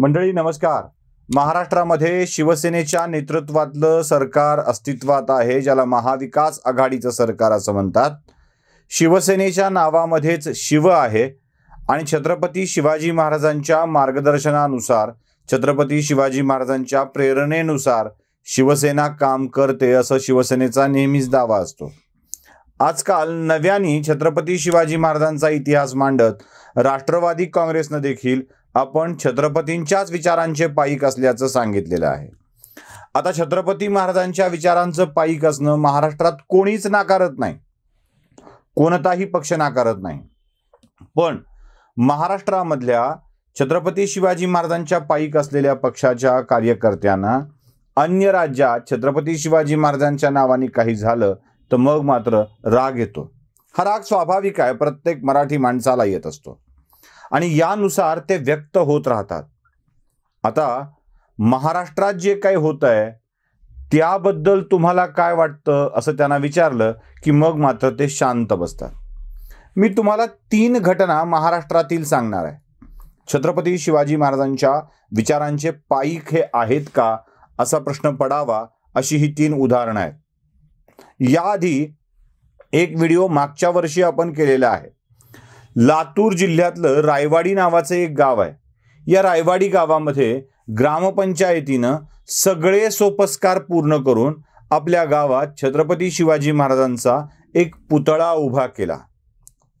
मंडळी नमस्कार महाराष्ट्रामध्ये शिवसेनेच्या नेतृत्वातलं सरकार अस्तित्वात आहे ज्याला महाविकास आघाडीचं सरकार असं म्हणतात शिवसेनेच्या नावामध्येच शिव आहे आणि छत्रपती शिवाजी महाराजांच्या मार्गदर्शनानुसार छत्रपती शिवाजी महाराजांच्या प्रेरणेनुसार शिवसेना काम करते असं शिवसेनेचा नेहमीच दावा असतो आजकाल नव्याने छत्रपती शिवाजी महाराजांचा इतिहास मांडत राष्ट्रवादी काँग्रेसनं देखील आपण छत्रपतींच्याच विचारांचे पायिक असल्याचं सांगितलेलं आहे आता छत्रपती महाराजांच्या विचारांचं पायिक असणं महाराष्ट्रात कोणीच नाकारत नाही कोणताही पक्ष नाकारत नाही पण महाराष्ट्रामधल्या छत्रपती शिवाजी महाराजांच्या पायिक असलेल्या पक्षाच्या कार्यकर्त्यांना अन्य राज्यात छत्रपती शिवाजी महाराजांच्या नावाने काही झालं तर मग मात्र राग येतो हा राग स्वाभाविक आहे प्रत्येक मराठी माणसाला येत असतो आणि यानुसार ते व्यक्त होत राहतात आता महाराष्ट्रात जे काही होत आहे त्याबद्दल तुम्हाला काय वाटतं असं त्यांना विचारलं की मग मात्र ते शांत बसतात मी तुम्हाला तीन घटना महाराष्ट्रातील सांगणार आहे छत्रपती शिवाजी महाराजांच्या विचारांचे पाईक हे आहेत का असा प्रश्न पडावा अशी ही तीन उदाहरणं आहेत याआधी एक व्हिडिओ मागच्या वर्षी आपण केलेला आहे लातूर जिल्ह्यातलं रायवाडी नावाचं एक गाव आहे या रायवाडी गावामध्ये ग्रामपंचायतीनं सगळे सोपस्कार पूर्ण करून आपल्या गावात छत्रपती शिवाजी महाराजांचा एक पुतळा उभा केला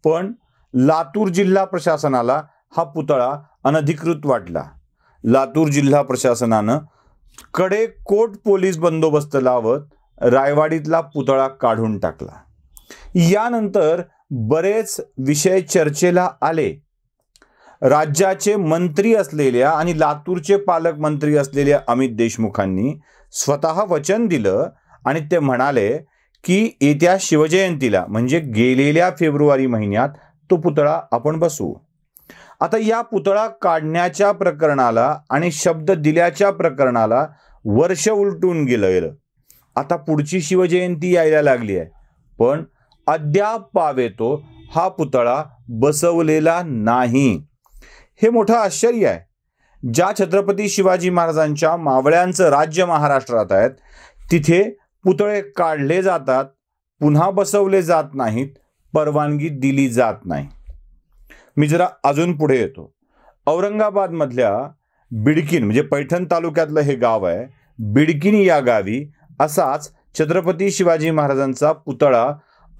पण लातूर जिल्हा प्रशासनाला हा पुतळा अनधिकृत वाटला लातूर जिल्हा प्रशासनानं कडेकोट पोलीस बंदोबस्त लावत रायवाडीतला पुतळा काढून टाकला यानंतर बरेच विषय चर्चेला आले राज्याचे मंत्री असलेल्या आणि लातूरचे पालकमंत्री असलेल्या अमित देशमुखांनी स्वतः वचन दिलं आणि ते म्हणाले की येत्या शिवजयंतीला म्हणजे गेलेल्या फेब्रुवारी महिन्यात तो पुतळा आपण बसू आता या पुतळा काढण्याच्या प्रकरणाला आणि शब्द दिल्याच्या प्रकरणाला वर्ष उलटून गेलं गेलं आता पुढची शिवजयंती यायला लागली आहे पण अद्याप पावेतो हा पुतळा बसवलेला नाही हे मोठं आश्चर्य आहे ज्या छत्रपती शिवाजी महाराजांच्या मावळ्यांचं राज्य महाराष्ट्रात आहेत तिथे पुतळे काढले जातात पुन्हा बसवले जात नाहीत परवानगी दिली जात नाही मी जरा अजून पुढे येतो औरंगाबादमधल्या बिडकिन म्हणजे पैठण तालुक्यातलं हे गाव आहे बिडकिन या गावी असाच छत्रपती शिवाजी महाराजांचा पुतळा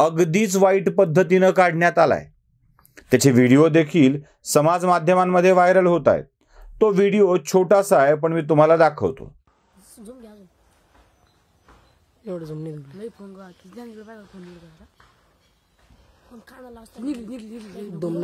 अगदीच वाईट पद्धतीनं काढण्यात आलाय त्याचे व्हिडिओ देखील समाज माध्यमांमध्ये व्हायरल होत आहेत तो व्हिडिओ छोटासा आहे पण मी तुम्हाला दाखवतो फोन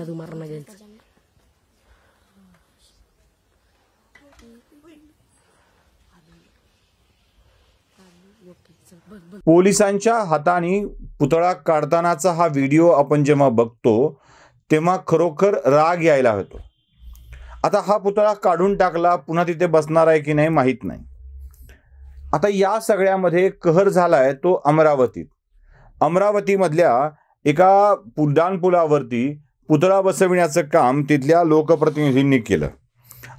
पोलिसांच्या हाताने पुतळा काढतानाचा हा व्हिडिओ आपण जेव्हा बघतो तेव्हा खरोखर राग यायला होतो आता हा पुतळा काढून टाकला पुन्हा तिथे बसणार आहे की नाही माहीत नाही आता या सगळ्यामध्ये कहर झाला आहे तो अमरावतीत अमरावतीमधल्या एका पुलावरती पुतळा बसविण्याचं काम तिथल्या लोकप्रतिनिधींनी केलं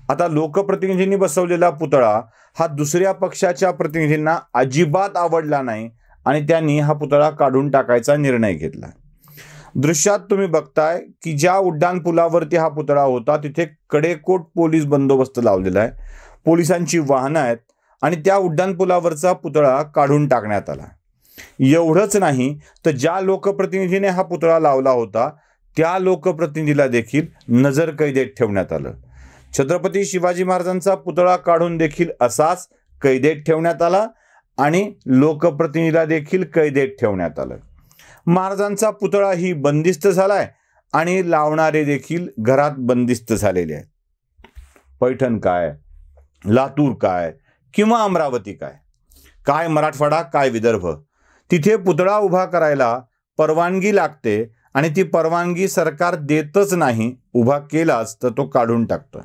आता लोकप्रतिनिधींनी बसवलेला पुतळा हा दुसऱ्या पक्षाच्या प्रतिनिधींना अजिबात आवडला नाही आणि त्यांनी हा पुतळा काढून टाकायचा निर्णय घेतला दृश्यात तुम्ही बघताय की ज्या उड्डाणपुलावरती हा पुतळा होता तिथे कडेकोट पोलीस बंदोबस्त लावलेला आहे पोलिसांची वाहनं आहेत आणि त्या उड्डाणपुलावरचा पुतळा काढून टाकण्यात आला एवढंच नाही तर ज्या लोकप्रतिनिधीने हा पुतळा लावला होता त्या लोकप्रतिनिधीला देखील नजरकैदेत ठेवण्यात आलं छत्रपती शिवाजी महाराजांचा पुतळा काढून देखील असाच कैदेत ठेवण्यात आला आणि लोकप्रतिनिधीला देखील कैदेत ठेवण्यात आलं महाराजांचा पुतळा ही बंदिस्त झालाय आणि लावणारे देखील घरात बंदिस्त झालेले आहेत पैठण काय लातूर काय किंवा अमरावती काय काय मराठवाडा काय विदर्भ तिथे पुतळा उभा करायला परवानगी लागते आणि ती परवानगी सरकार देतच नाही उभा केलाच तर तो काढून टाकतो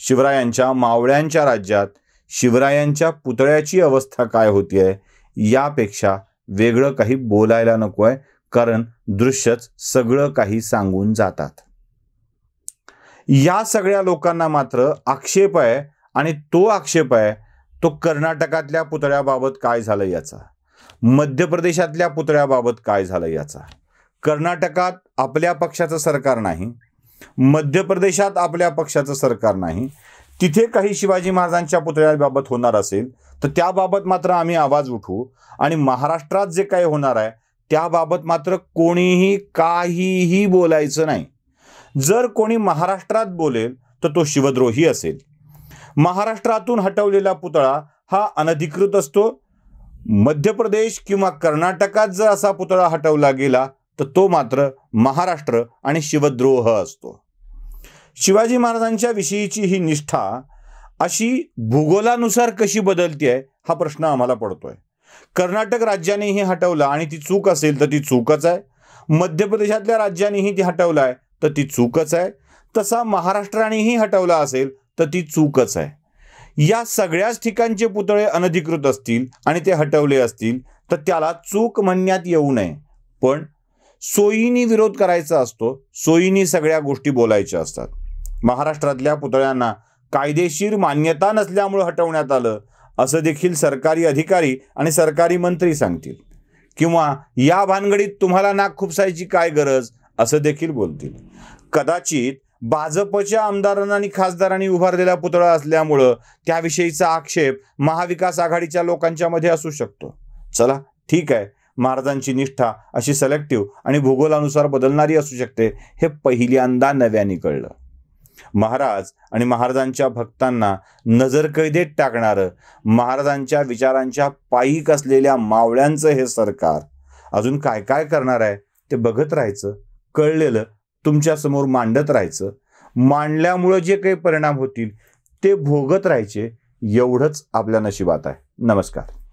शिवरायांच्या मावळ्यांच्या राज्यात शिवरायांच्या पुतळ्याची अवस्था काय आहे यापेक्षा वेगळं काही बोलायला नको आहे कारण दृश्यच सगळं काही सांगून जातात या सगळ्या लोकांना मात्र आक्षेप आहे आणि तो आक्षेप आहे तो कर्नाटकातल्या पुतळ्याबाबत काय झालं याचा मध्य प्रदेशातल्या पुतळ्याबाबत काय झालं याचा कर्नाटकात आपल्या पक्षाचं सरकार नाही मध्य प्रदेशात आपल्या पक्षाचं सरकार नाही तिथे काही शिवाजी महाराजांच्या पुतळ्याबाबत होणार असेल तर त्याबाबत मात्र आम्ही आवाज उठवू आणि महाराष्ट्रात जे काही होणार आहे त्याबाबत मात्र कोणीही काहीही बोलायचं नाही जर कोणी महाराष्ट्रात बोलेल तर तो शिवद्रोही असेल महाराष्ट्रातून हटवलेला पुतळा हा अनधिकृत असतो मध्य प्रदेश किंवा कर्नाटकात जर असा पुतळा हटवला गेला तर तो मात्र महाराष्ट्र आणि शिवद्रोह असतो शिवाजी महाराजांच्या विषयीची ही निष्ठा अशी भूगोलानुसार कशी बदलती आहे हा प्रश्न आम्हाला पडतोय कर्नाटक राज्यानेही हटवला आणि ती चूक असेल तर ती चूकच आहे मध्य प्रदेशातल्या राज्यानेही ती हटवला आहे तर ती चूकच आहे तसा महाराष्ट्रानेही हटवला असेल तर ती चूकच आहे या सगळ्याच ठिकाणचे पुतळे अनधिकृत असतील आणि ते हटवले असतील तर त्याला चूक म्हणण्यात येऊ नये पण सोयीनी विरोध करायचा असतो सोयीनी सगळ्या गोष्टी बोलायच्या असतात महाराष्ट्रातल्या पुतळ्यांना कायदेशीर मान्यता नसल्यामुळं हटवण्यात आलं असं देखील सरकारी अधिकारी आणि सरकारी मंत्री सांगतील किंवा या भानगडीत तुम्हाला नाक खुपसायची काय गरज असं देखील बोलतील कदाचित भाजपच्या आमदारांना आणि खासदारांनी उभारलेला पुतळा असल्यामुळं त्याविषयीचा आक्षेप महाविकास आघाडीच्या लोकांच्या मध्ये असू शकतो चला ठीक आहे महाराजांची निष्ठा अशी सलेक्टिव्ह आणि भूगोलानुसार बदलणारी असू शकते हे पहिल्यांदा नव्याने कळलं महाराज आणि महाराजांच्या भक्तांना नजरकैदेत टाकणारं महाराजांच्या विचारांच्या पायीक असलेल्या मावळ्यांचं हे सरकार अजून काय काय करणार आहे ते बघत राहायचं कळलेलं तुमच्यासमोर मांडत राहायचं मांडल्यामुळं जे काही परिणाम होतील ते भोगत राहायचे एवढंच आपल्या नशिबात आहे नमस्कार